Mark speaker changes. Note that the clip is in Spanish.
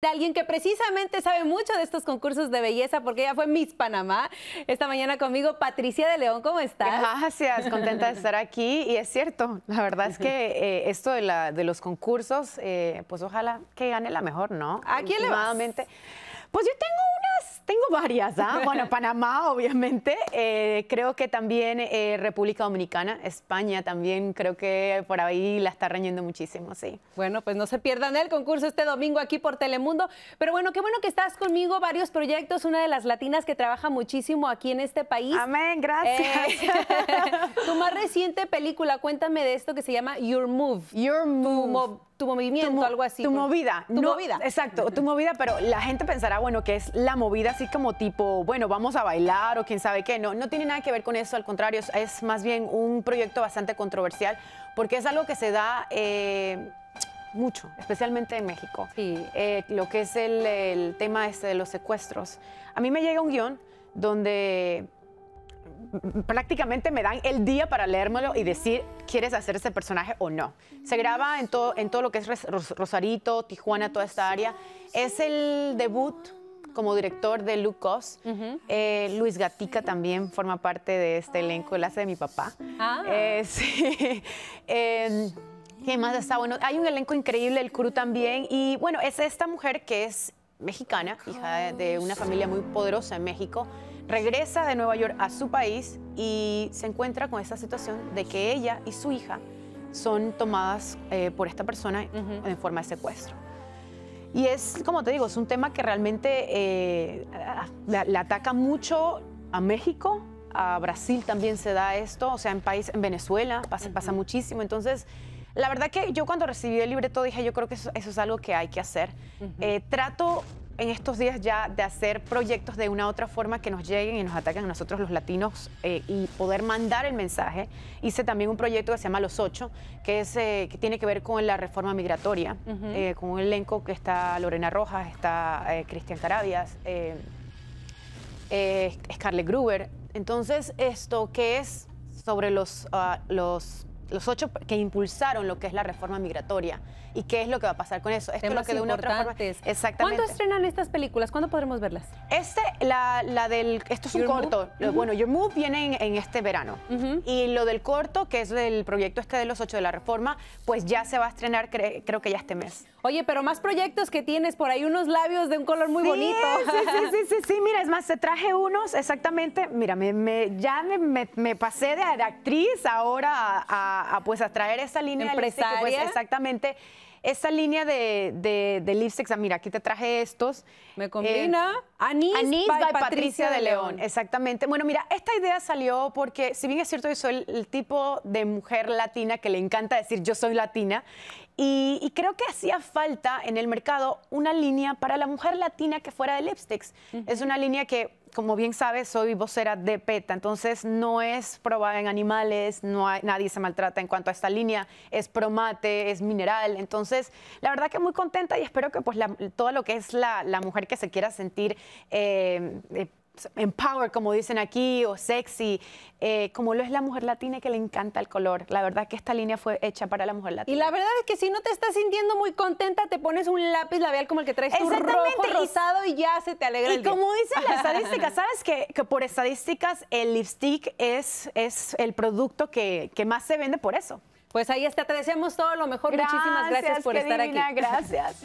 Speaker 1: de alguien que precisamente sabe mucho de estos concursos de belleza porque ella fue Miss Panamá. Esta mañana conmigo Patricia de León, ¿cómo estás? Gracias, contenta de estar
Speaker 2: aquí y es cierto, la verdad es que eh, esto de, los concursos, eh, pues ojalá que gane la mejor, ¿no? ¿A quién le vas? Pues yo tengo un. Tengo varias, ¿ah? Bueno, Panamá, obviamente. Eh, creo que también eh, República Dominicana, España también, creo que por ahí la está reñiendo muchísimo, sí. Bueno, pues no se pierdan el concurso este domingo aquí por Telemundo.
Speaker 1: Pero bueno, qué bueno que estás conmigo, varios proyectos, una de las latinas que trabaja muchísimo aquí en este país. Amén, gracias. Eh, Tu más reciente película, cuéntame de esto que se llama Your Move. Your Move. Tu, movimiento, algo así. Tu movida. Tu movida.
Speaker 2: Exacto, tu movida, pero la gente pensará, bueno, que es la movida así como tipo, bueno, vamos a bailar o quién sabe qué. No, no tiene nada que ver con eso, al contrario, es más bien un proyecto bastante controversial porque es algo que se da... Eh, mucho, especialmente en México. Sí. Eh, lo que es el, tema este de los secuestros. A mí me llega un guión donde prácticamente me dan el día para leérmelo y decir, ¿quieres hacer ese personaje o no? Se graba en todo, en todo lo que es Rosarito, Tijuana, toda esta área. Es el debut como director de Lucas. Eh, Luis Gatica también forma parte de este elenco, el hace de mi papá. Ah. Eh, sí. Em, ¿Qué más está bueno? Hay un elenco increíble, el crew también. Y bueno, es esta mujer que es mexicana, hija de una familia muy poderosa en México regresa de Nueva York a su país y se encuentra con esta situación de que ella y su hija son tomadas eh, por esta persona en forma de secuestro. Y es, como te digo, es un tema que realmente eh, le ataca mucho a México, a Brasil también se da esto, o sea, en país, en Venezuela pasa, muchísimo. Entonces, la verdad que yo cuando recibí el libreto dije, yo creo que eso, es algo que hay que hacer. Eh, trato en estos días ya de hacer proyectos de una u otra forma que nos lleguen y nos ataquen a nosotros los latinos eh, y poder mandar el mensaje. Hice también un proyecto que se llama Los Ocho, que, eh, que tiene que ver con la reforma migratoria, eh, con un elenco que está Lorena Rojas, está Cristian Carabias, Scarlett Gruber. Entonces, esto que es sobre los, ah, los los ocho que impulsaron lo que es la reforma migratoria y qué es lo que va a pasar con eso. Esto es lo que de una otra forma. Exactamente. ¿Cuándo estrenan estas películas? ¿Cuándo podremos verlas? Este, la, del. Esto es un corto. Bueno, Your Move viene en, este verano. Y lo del corto, que es del proyecto este de los ocho de la reforma, pues ya se va a estrenar, creo que ya este mes. Oye, pero más proyectos que tienes por ahí, unos labios de un color muy bonito. Sí, sí, sí, sí, sí, Mira, es más, se traje unos exactamente. Mira, me, ya me, pasé de actriz ahora a pues a traer esa línea empresaria. exactamente. Esa línea de, de, de, lipsticks, mira, aquí te traje estos. Me combina. Eh, Anís, Patricia, de León. Exactamente. Bueno, mira, esta idea salió porque, si bien es cierto, yo soy el, tipo de mujer latina que le encanta decir yo soy latina, y, creo que hacía falta en el mercado una línea para la mujer latina que fuera de lipsticks. Es una línea que como bien sabes, soy vocera de PETA, entonces no es probada en animales, no nadie se maltrata en cuanto a esta línea, es promate, es mineral, entonces la verdad que muy contenta y espero que pues todo lo que es la, mujer que se quiera sentir eh, eh empower, como dicen aquí, o sexy, eh, como lo es la mujer latina que le encanta el color. La verdad que esta línea fue hecha para la mujer latina. Y
Speaker 1: la verdad es que si no te estás sintiendo muy contenta, te pones un lápiz labial como el que traes tú rojo, rosado y ya se te alegra y como dicen las estadísticas,
Speaker 2: ¿sabes que, que por estadísticas el lipstick es, es el producto que, que más se vende por eso? Pues ahí está, te deseamos todo lo mejor. Muchísimas gracias por estar aquí. Gracias.